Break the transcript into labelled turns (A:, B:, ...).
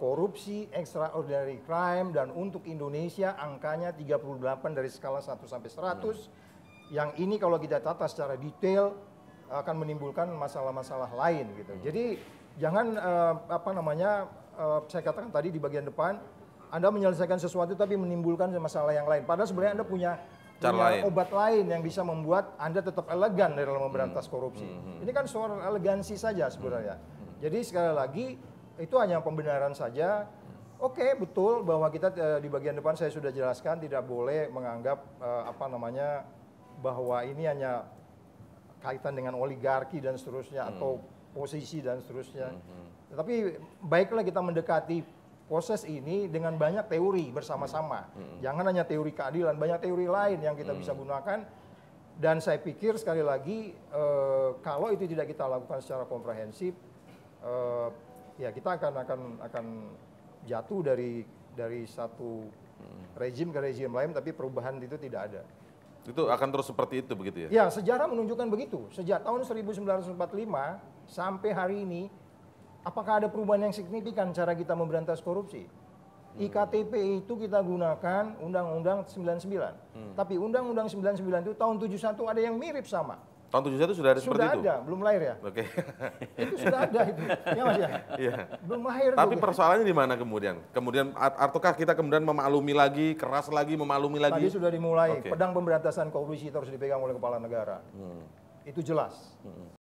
A: korupsi, extraordinary crime, dan untuk Indonesia angkanya 38 dari skala 1 sampai 100. Hmm. Yang ini kalau kita tata secara detail akan menimbulkan masalah-masalah lain gitu. Hmm. Jadi jangan uh, apa namanya uh, saya katakan tadi di bagian depan Anda menyelesaikan sesuatu tapi menimbulkan masalah yang lain. Padahal sebenarnya Anda punya
B: punya lain. obat
A: lain yang bisa membuat Anda tetap elegan dalam hmm. memberantas korupsi. Hmm, hmm, hmm. Ini kan soal elegansi saja sebenarnya. Hmm. Jadi sekali lagi itu hanya pembenaran saja. Oke, okay, betul bahwa kita e, di bagian depan saya sudah jelaskan tidak boleh menganggap uh, apa namanya bahwa ini hanya kaitan dengan oligarki dan seterusnya hmm. atau posisi dan seterusnya. Hmm. hmm. Tetapi baiklah kita mendekati proses ini dengan banyak teori bersama-sama. Hmm, hmm, hmm. Jangan hanya teori keadilan, banyak teori lain yang kita hmm. bisa gunakan dan saya pikir sekali lagi e, kalau itu tidak kita lakukan secara komprehensif e, ya kita akan akan akan jatuh dari dari satu rezim ke rezim lain tapi perubahan itu tidak ada. Itu akan terus seperti itu begitu ya? Ya, sejarah menunjukkan begitu. Sejak tahun 1945 sampai hari ini, apakah ada perubahan yang signifikan cara kita memberantas korupsi? Hmm. IKTP itu kita gunakan Undang-Undang 99. Hmm. Tapi Undang-Undang 99 itu tahun 71 ada yang mirip sama. Tahun 71 sudah ada sudah seperti ada, itu? Sudah ada, belum lahir ya. Oke. Okay. itu sudah ada itu. Ya Mas ya? Iya. Belum lahir. Tapi itu. persoalannya di mana kemudian? Kemudian ataukah kita kemudian memaklumi lagi, keras lagi, memaklumi lagi? Tadi sudah dimulai. Okay. Pedang pemberantasan korupsi terus dipegang oleh kepala negara. Hmm. Itu jelas. Hmm.